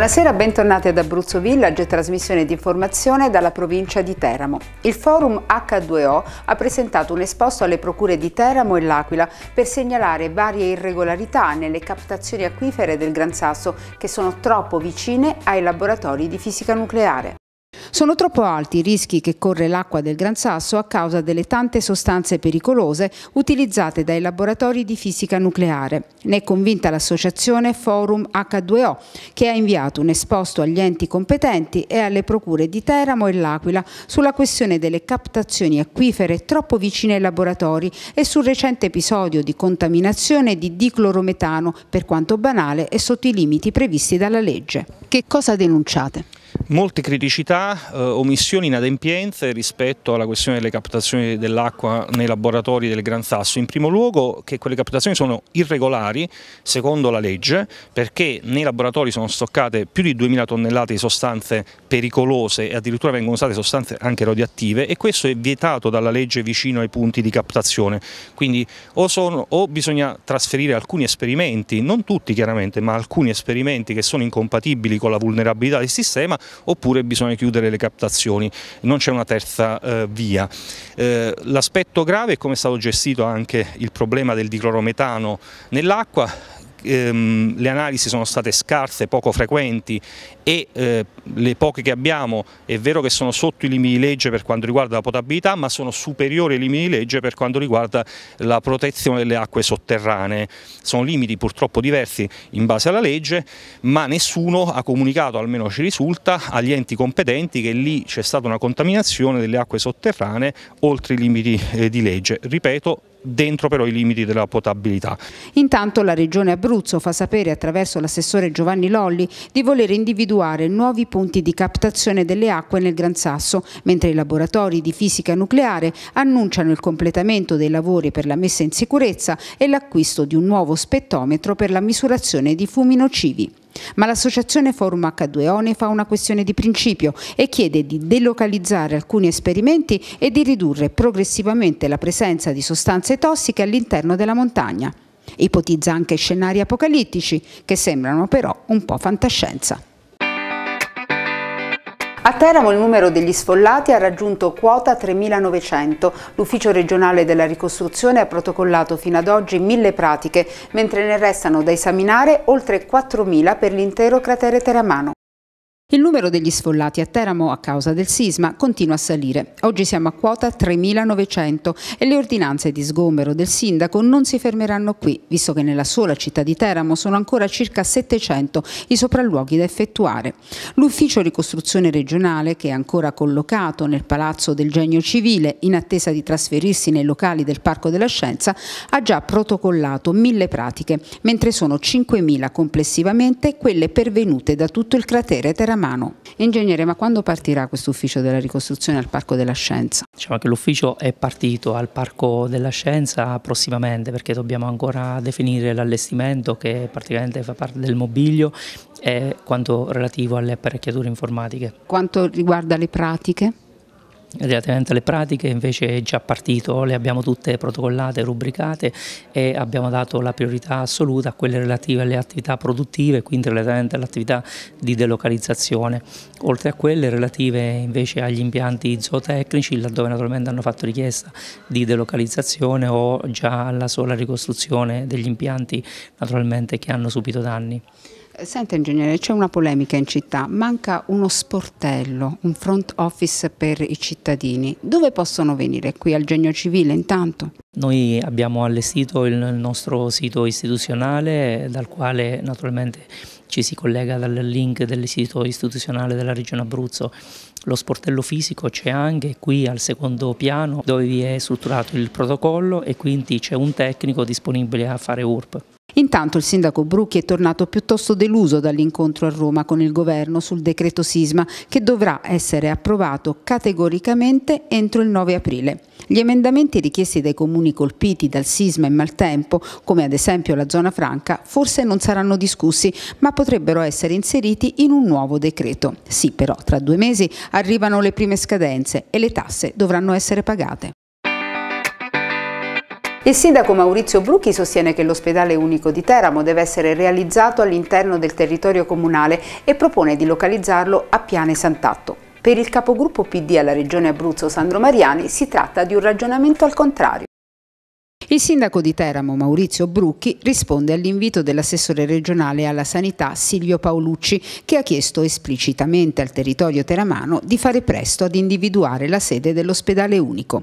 Buonasera, bentornati ad Abruzzo Village, trasmissione di informazione dalla provincia di Teramo. Il forum H2O ha presentato un esposto alle procure di Teramo e L'Aquila per segnalare varie irregolarità nelle captazioni acquifere del Gran Sasso che sono troppo vicine ai laboratori di fisica nucleare. Sono troppo alti i rischi che corre l'acqua del Gran Sasso a causa delle tante sostanze pericolose utilizzate dai laboratori di fisica nucleare. Ne è convinta l'associazione Forum H2O, che ha inviato un esposto agli enti competenti e alle procure di Teramo e L'Aquila sulla questione delle captazioni acquifere troppo vicine ai laboratori e sul recente episodio di contaminazione di diclorometano, per quanto banale e sotto i limiti previsti dalla legge. Che cosa denunciate? Molte criticità, eh, omissioni, inadempienze rispetto alla questione delle captazioni dell'acqua nei laboratori del Gran Sasso. In primo luogo che quelle captazioni sono irregolari secondo la legge perché nei laboratori sono stoccate più di 2000 tonnellate di sostanze pericolose e addirittura vengono usate sostanze anche radioattive e questo è vietato dalla legge vicino ai punti di captazione. Quindi o, sono, o bisogna trasferire alcuni esperimenti, non tutti chiaramente, ma alcuni esperimenti che sono incompatibili con la vulnerabilità del sistema oppure bisogna chiudere le captazioni, non c'è una terza eh, via. Eh, L'aspetto grave è come è stato gestito anche il problema del diclorometano nell'acqua, ehm, le analisi sono state scarse, poco frequenti e eh, le poche che abbiamo è vero che sono sotto i limiti di legge per quanto riguarda la potabilità ma sono superiori ai limiti di legge per quanto riguarda la protezione delle acque sotterranee. Sono limiti purtroppo diversi in base alla legge ma nessuno ha comunicato, almeno ci risulta, agli enti competenti che lì c'è stata una contaminazione delle acque sotterranee oltre i limiti eh, di legge. Ripeto, dentro però i limiti della potabilità. Intanto la Regione Abruzzo fa sapere attraverso l'assessore Giovanni Lolli di voler individuare nuovi punti di captazione delle acque nel Gran Sasso, mentre i laboratori di fisica nucleare annunciano il completamento dei lavori per la messa in sicurezza e l'acquisto di un nuovo spettometro per la misurazione di fumi nocivi. Ma l'associazione Forum H2O ne fa una questione di principio e chiede di delocalizzare alcuni esperimenti e di ridurre progressivamente la presenza di sostanze tossiche all'interno della montagna. Ipotizza anche scenari apocalittici che sembrano però un po' fantascienza. A Teramo il numero degli sfollati ha raggiunto quota 3.900. L'ufficio regionale della ricostruzione ha protocollato fino ad oggi mille pratiche, mentre ne restano da esaminare oltre 4.000 per l'intero cratere teramano. Il numero degli sfollati a Teramo a causa del sisma continua a salire. Oggi siamo a quota 3.900 e le ordinanze di sgombero del sindaco non si fermeranno qui, visto che nella sola città di Teramo sono ancora circa 700 i sopralluoghi da effettuare. L'ufficio ricostruzione regionale, che è ancora collocato nel Palazzo del Genio Civile in attesa di trasferirsi nei locali del Parco della Scienza, ha già protocollato mille pratiche, mentre sono 5.000 complessivamente quelle pervenute da tutto il cratere Teramo mano. Ingegnere, ma quando partirà questo ufficio della ricostruzione al Parco della Scienza? Diciamo che l'ufficio è partito al Parco della Scienza prossimamente perché dobbiamo ancora definire l'allestimento che praticamente fa parte del mobilio e quanto relativo alle apparecchiature informatiche. Quanto riguarda le pratiche? Relativamente alle pratiche invece è già partito, le abbiamo tutte protocollate, rubricate e abbiamo dato la priorità assoluta a quelle relative alle attività produttive, quindi relativamente all'attività di delocalizzazione, oltre a quelle relative invece agli impianti zootecnici laddove naturalmente hanno fatto richiesta di delocalizzazione o già alla sola ricostruzione degli impianti naturalmente che hanno subito danni. Senta ingegnere, c'è una polemica in città, manca uno sportello, un front office per i cittadini. Dove possono venire? Qui al Genio Civile intanto? Noi abbiamo allestito il nostro sito istituzionale dal quale naturalmente ci si collega dal link del sito istituzionale della Regione Abruzzo. Lo sportello fisico c'è anche qui al secondo piano dove vi è strutturato il protocollo e quindi c'è un tecnico disponibile a fare URP. Intanto il sindaco Brucchi è tornato piuttosto deluso dall'incontro a Roma con il governo sul decreto sisma che dovrà essere approvato categoricamente entro il 9 aprile. Gli emendamenti richiesti dai comuni colpiti dal sisma e maltempo, come ad esempio la zona franca, forse non saranno discussi, ma potrebbero essere inseriti in un nuovo decreto. Sì, però tra due mesi arrivano le prime scadenze e le tasse dovranno essere pagate. Il sindaco Maurizio Brucchi sostiene che l'ospedale unico di Teramo deve essere realizzato all'interno del territorio comunale e propone di localizzarlo a Piane Sant'Atto. Per il capogruppo PD alla Regione Abruzzo Sandro Mariani si tratta di un ragionamento al contrario. Il sindaco di Teramo, Maurizio Brucchi, risponde all'invito dell'assessore regionale alla sanità Silvio Paolucci, che ha chiesto esplicitamente al territorio teramano di fare presto ad individuare la sede dell'ospedale unico.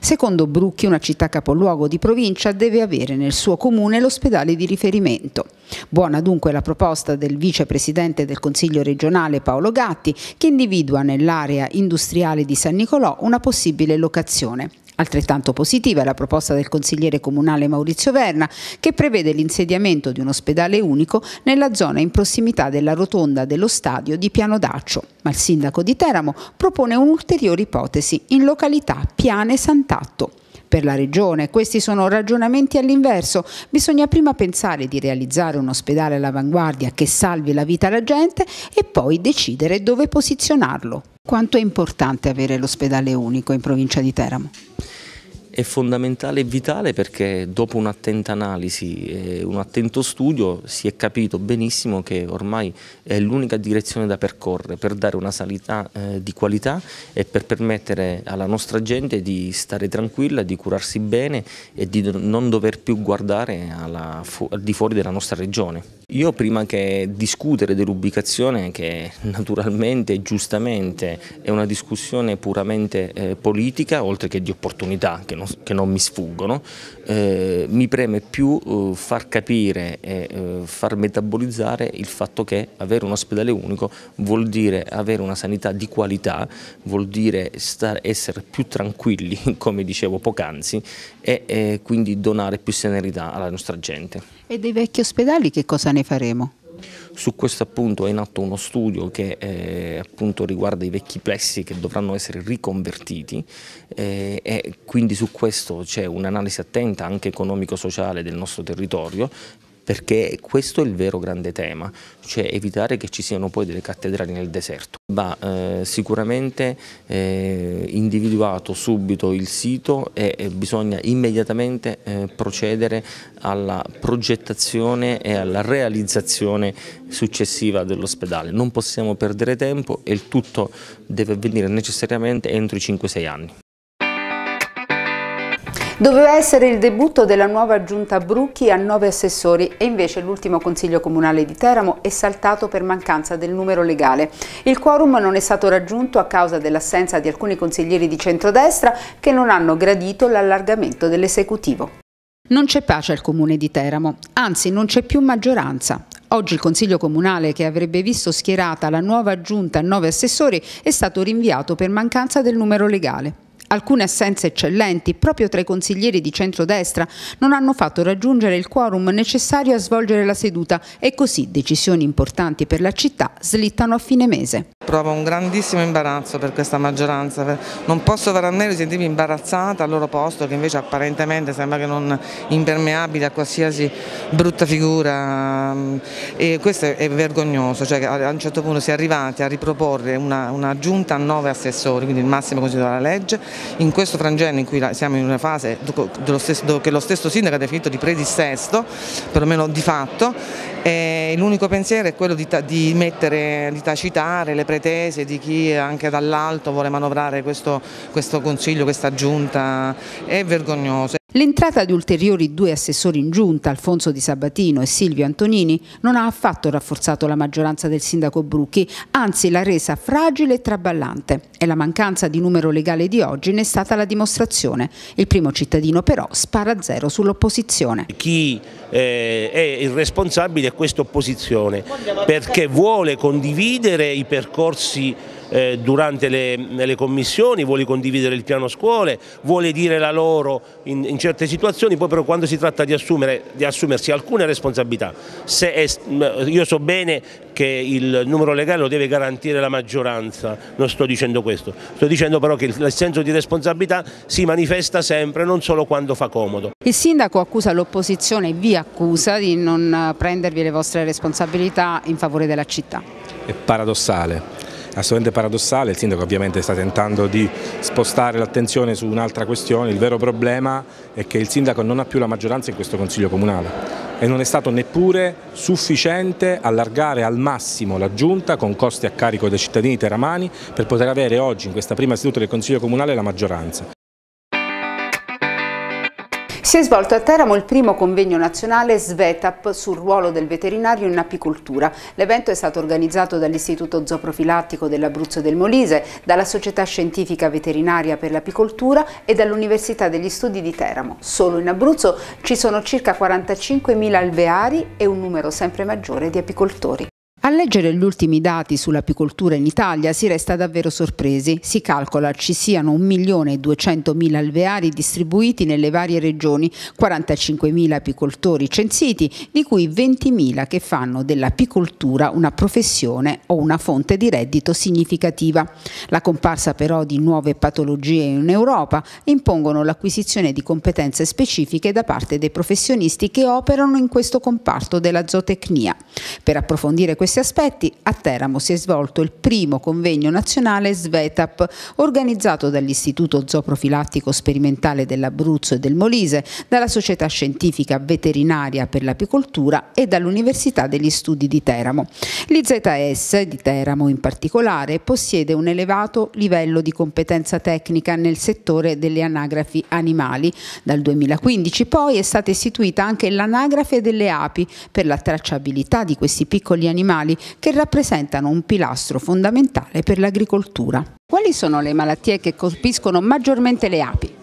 Secondo Brucchi, una città capoluogo di provincia deve avere nel suo comune l'ospedale di riferimento. Buona dunque la proposta del vicepresidente del Consiglio regionale Paolo Gatti, che individua nell'area industriale di San Nicolò una possibile locazione. Altrettanto positiva è la proposta del consigliere comunale Maurizio Verna che prevede l'insediamento di un ospedale unico nella zona in prossimità della rotonda dello stadio di Piano Daccio, ma il sindaco di Teramo propone un'ulteriore ipotesi in località Piane Sant'Atto. Per la regione questi sono ragionamenti all'inverso, bisogna prima pensare di realizzare un ospedale all'avanguardia che salvi la vita alla gente e poi decidere dove posizionarlo. Quanto è importante avere l'ospedale unico in provincia di Teramo? è fondamentale e vitale perché dopo un'attenta analisi e un attento studio si è capito benissimo che ormai è l'unica direzione da percorrere per dare una sanità eh, di qualità e per permettere alla nostra gente di stare tranquilla, di curarsi bene e di non dover più guardare alla, fu di fuori della nostra regione. Io prima che discutere dell'ubicazione, che naturalmente e giustamente è una discussione puramente eh, politica, oltre che di opportunità, che non non, che non mi sfuggono, eh, mi preme più eh, far capire e eh, far metabolizzare il fatto che avere un ospedale unico vuol dire avere una sanità di qualità, vuol dire star, essere più tranquilli, come dicevo poc'anzi, e eh, quindi donare più serenità alla nostra gente. E dei vecchi ospedali che cosa ne faremo? Su questo appunto è in atto uno studio che eh, appunto riguarda i vecchi plessi che dovranno essere riconvertiti eh, e quindi su questo c'è un'analisi attenta anche economico-sociale del nostro territorio perché questo è il vero grande tema, cioè evitare che ci siano poi delle cattedrali nel deserto. Va eh, sicuramente eh, individuato subito il sito e, e bisogna immediatamente eh, procedere alla progettazione e alla realizzazione successiva dell'ospedale. Non possiamo perdere tempo e il tutto deve avvenire necessariamente entro i 5-6 anni. Doveva essere il debutto della nuova giunta Brucchi a nove assessori e invece l'ultimo consiglio comunale di Teramo è saltato per mancanza del numero legale. Il quorum non è stato raggiunto a causa dell'assenza di alcuni consiglieri di centrodestra che non hanno gradito l'allargamento dell'esecutivo. Non c'è pace al comune di Teramo, anzi non c'è più maggioranza. Oggi il Consiglio Comunale, che avrebbe visto schierata la nuova giunta a nove assessori, è stato rinviato per mancanza del numero legale. Alcune assenze eccellenti, proprio tra i consiglieri di centrodestra, non hanno fatto raggiungere il quorum necessario a svolgere la seduta e così decisioni importanti per la città slittano a fine mese. Provo un grandissimo imbarazzo per questa maggioranza, non posso veramente sentirmi imbarazzata al loro posto che invece apparentemente sembra che non impermeabile a qualsiasi brutta figura e questo è vergognoso, cioè a un certo punto si è arrivati a riproporre una, una giunta a nove assessori, quindi il massimo considerato dalla legge, in questo frangente in cui siamo in una fase che lo stesso sindaco ha definito di predissesto, perlomeno di fatto, eh, l'unico pensiero è quello di, di, mettere, di, tacitare le pretese di chi anche dall'alto vuole manovrare questo, questo Consiglio, questa Giunta, è vergognoso. L'entrata di ulteriori due assessori in giunta, Alfonso Di Sabatino e Silvio Antonini, non ha affatto rafforzato la maggioranza del sindaco Brucchi, anzi l'ha resa fragile e traballante e la mancanza di numero legale di oggi ne è stata la dimostrazione. Il primo cittadino però spara zero sull'opposizione. Chi eh, è il responsabile è questa opposizione perché vuole condividere i percorsi eh, durante le, le, commissioni, vuole condividere il piano scuole, vuole dire la loro in, in certe situazioni, poi però quando si tratta di, assumere, di assumersi alcune responsabilità, è, io so bene che il numero legale lo deve garantire la maggioranza, non sto dicendo questo, sto dicendo però che il senso di responsabilità si manifesta sempre, non solo quando fa comodo. Il sindaco accusa l'opposizione, vi accusa di non eh, prendervi le vostre responsabilità in favore della città. È paradossale, assolutamente paradossale, il sindaco ovviamente sta tentando di spostare l'attenzione su un'altra questione, il vero problema è che il sindaco non ha più la maggioranza in questo Consiglio Comunale e non è stato neppure sufficiente allargare al massimo la giunta con costi a carico dei cittadini teramani per poter avere oggi in questa prima seduta del Consiglio Comunale la maggioranza. Si è svolto a Teramo il primo convegno nazionale SVETAP sul ruolo del veterinario in apicoltura. L'evento è stato organizzato dall'Istituto Zooprofilattico dell'Abruzzo del Molise, dalla Società Scientifica Veterinaria per l'Apicoltura e dall'Università degli Studi di Teramo. Solo in Abruzzo ci sono circa 45.000 alveari e un numero sempre maggiore di apicoltori. A leggere gli ultimi dati sull'apicoltura in Italia si resta davvero sorpresi. Si calcola ci siano 1.200.000 alveari distribuiti nelle varie regioni, 45.000 apicoltori censiti, di cui 20.000 che fanno dell'apicoltura una professione o una fonte di reddito significativa. La comparsa però di nuove patologie in Europa impongono l'acquisizione di competenze specifiche da parte dei professionisti che operano in questo comparto della zootecnia. Per approfondire questa questi aspetti, a Teramo si è svolto il primo convegno nazionale SVETAP, organizzato dall'Istituto Zooprofilattico Sperimentale dell'Abruzzo e del Molise, dalla Società Scientifica Veterinaria per l'Apicoltura e dall'Università degli Studi di Teramo. L'IZS di Teramo in particolare possiede un elevato livello di competenza tecnica nel settore delle anagrafi animali. Dal 2015 poi è stata istituita anche l'anagrafe delle api per la tracciabilità di questi piccoli animali medicinali che rappresentano un pilastro fondamentale per l'agricoltura. Quali sono le malattie che colpiscono maggiormente le api?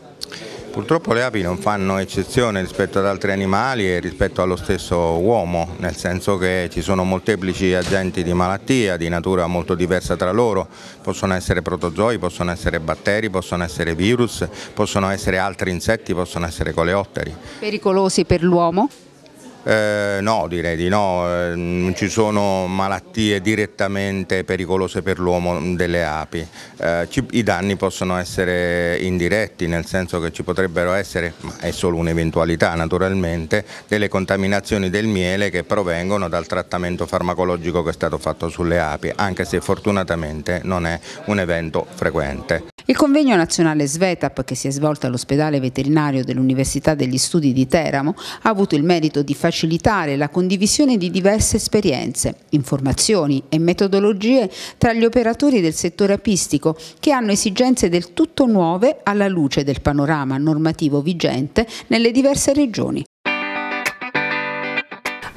Purtroppo le api non fanno eccezione rispetto ad altri animali e rispetto allo stesso uomo, nel senso che ci sono molteplici agenti di malattia di natura molto diversa tra loro, possono essere protozoi, possono essere batteri, possono essere virus, possono essere altri insetti, possono essere coleotteri. Pericolosi per l'uomo? Eh, no, direi di no, non eh, ci sono malattie direttamente pericolose per l'uomo delle api, eh, ci, i danni possono essere indiretti, nel senso che ci potrebbero essere, ma è solo un'eventualità naturalmente, delle contaminazioni del miele che provengono dal trattamento farmacologico che è stato fatto sulle api, anche se fortunatamente non è un evento frequente. Il convegno nazionale Svetap, che si è svolto all'ospedale veterinario dell'Università degli Studi di Teramo, ha avuto il merito di facilitare la condivisione di diverse esperienze, informazioni e metodologie tra gli operatori del settore apistico che hanno esigenze del tutto nuove alla luce del panorama normativo vigente nelle diverse regioni.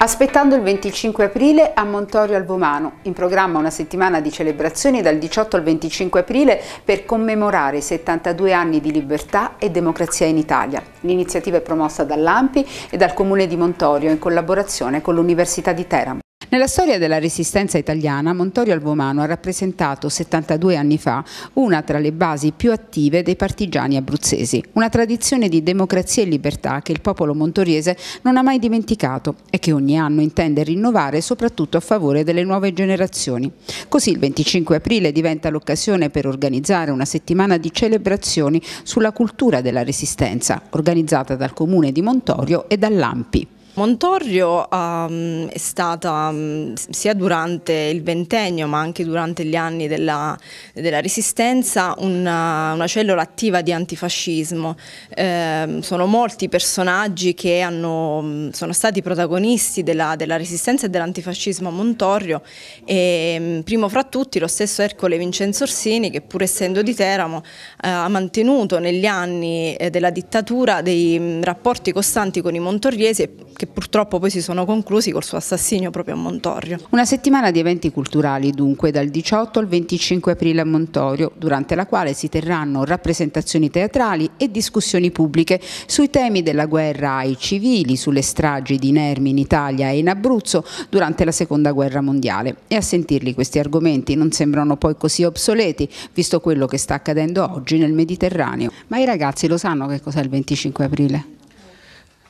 Aspettando il 25 aprile a Montorio al in programma una settimana di celebrazioni dal 18 al 25 aprile per commemorare i 72 anni di libertà e democrazia in Italia. L'iniziativa è promossa dall'AMPI e dal Comune di Montorio in collaborazione con l'Università di Teramo. Nella storia della resistenza italiana, Montorio Albomano ha rappresentato 72 anni fa una tra le basi più attive dei partigiani abruzzesi, una tradizione di democrazia e libertà che il popolo montoriese non ha mai dimenticato e che ogni anno intende rinnovare soprattutto a favore delle nuove generazioni. Così il 25 aprile diventa l'occasione per organizzare una settimana di celebrazioni sulla cultura della resistenza, organizzata dal comune di Montorio e dall'AMPI. Montorrio um, ehm, è stata um, sia durante il ventennio ma anche durante gli anni della, della resistenza una, una, cellula attiva di antifascismo. Eh, sono molti personaggi che hanno, mm, sono stati protagonisti della, della resistenza e dell'antifascismo a Montorrio e mm, primo fra tutti lo stesso Ercole Vincenzo Orsini che pur essendo di Teramo eh, ha mantenuto negli anni eh, della dittatura dei mh, rapporti costanti con i montorriesi che che purtroppo poi si sono conclusi col suo assassinio proprio a Montorio. Una settimana di eventi culturali dunque dal 18 al 25 aprile a Montorio, durante la quale si terranno rappresentazioni teatrali e discussioni pubbliche sui temi della guerra ai civili, sulle stragi di Nermi in Italia e in Abruzzo durante la seconda guerra mondiale. E a sentirli questi argomenti non sembrano poi così obsoleti, visto quello che sta accadendo oggi nel Mediterraneo. Ma i ragazzi lo sanno che cos'è il 25 aprile?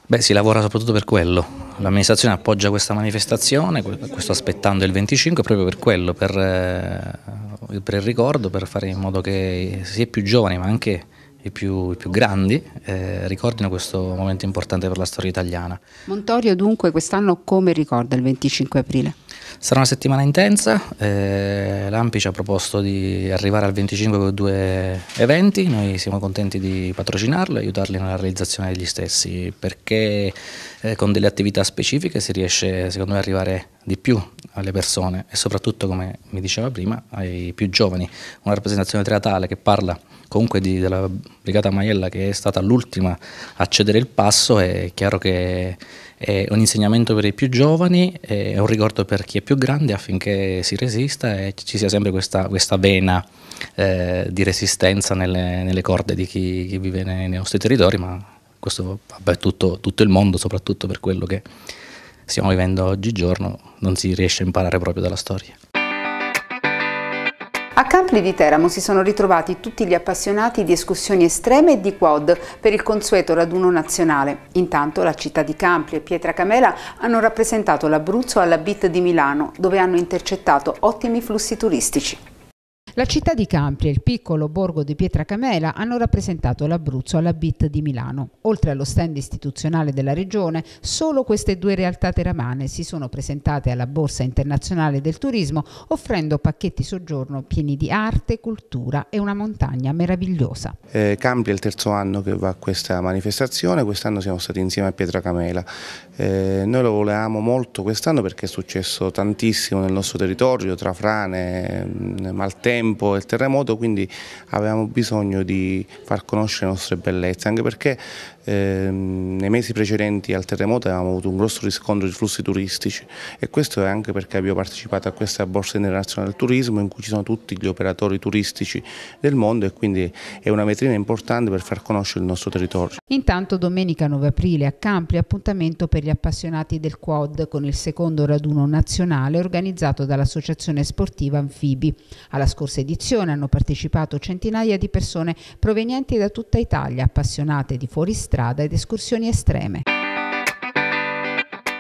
Beh, si lavora soprattutto per quello. L'amministrazione appoggia questa manifestazione, questo aspettando il 25, proprio per quello, per, eh, per il ricordo, per fare in modo che sia più giovani, ma anche i più, i più grandi eh, ricordino questo momento importante per la storia italiana. Montorio dunque quest'anno come ricorda il 25 aprile? Sarà una settimana intensa, eh, l'Ampi ci ha proposto di arrivare al 25 con due eventi, noi siamo contenti di patrocinarlo e aiutarli nella realizzazione degli stessi perché eh, con delle attività specifiche si riesce secondo me ad arrivare di più alle persone e soprattutto, come mi diceva prima, ai più giovani. Una rappresentazione teatrale che parla comunque di, della Brigata Maiella che è stata l'ultima a cedere il passo, è chiaro che è un insegnamento per i più giovani, è un ricordo per chi è più grande affinché si resista e ci sia sempre questa, questa vena eh, di resistenza nelle, nelle corde di chi, chi, vive nei, nei nostri territori, ma questo va per tutto, tutto il mondo, soprattutto per quello che stiamo vivendo oggigiorno non si riesce a imparare proprio dalla storia. A Campli di Teramo si sono ritrovati tutti gli appassionati di escursioni estreme e di quad per il consueto raduno nazionale. Intanto la città di Campli e Pietra Camela hanno rappresentato l'Abruzzo alla BIT di Milano, dove hanno intercettato ottimi flussi turistici. La città di Campria e il piccolo borgo di Pietracamela hanno rappresentato l'Abruzzo alla BIT di Milano. Oltre allo stand istituzionale della regione, solo queste due realtà teramane si sono presentate alla Borsa Internazionale del Turismo offrendo pacchetti soggiorno pieni di arte, cultura e una montagna meravigliosa. Eh, Campri è il terzo anno che va a questa manifestazione, quest'anno siamo stati insieme a Pietracamela. Eh, noi lo volevamo molto quest'anno perché è successo tantissimo nel nostro territorio, tra frane, mm, maltempo, tempo del terremoto, quindi avevamo bisogno di far conoscere le nostre bellezze, anche perché Ehm, nei mesi precedenti al terremoto avevamo avuto un grosso riscontro di flussi turistici e questo è anche perché abbiamo partecipato a questa borsa internazionale del turismo in cui ci sono tutti gli operatori turistici del mondo e quindi è una vetrina importante per far conoscere il nostro territorio. Intanto domenica 9 aprile a Campri appuntamento per gli appassionati del quad con il secondo raduno nazionale organizzato dall'associazione sportiva Anfibi. Alla scorsa edizione hanno partecipato centinaia di persone provenienti da tutta Italia appassionate di fuoristante strada ed escursioni estreme.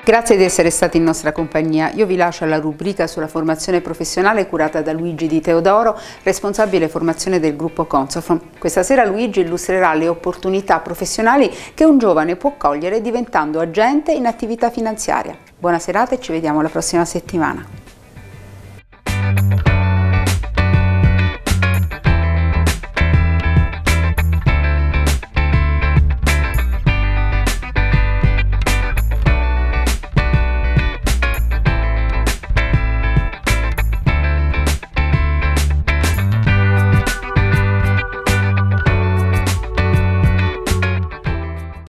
Grazie di essere stati in nostra compagnia. Io vi lascio alla rubrica sulla formazione professionale curata da Luigi Di Teodoro, responsabile formazione del gruppo Consofon. Questa sera Luigi illustrerà le opportunità professionali che un giovane può cogliere diventando agente in attività finanziaria. Buona serata e ci vediamo la prossima settimana.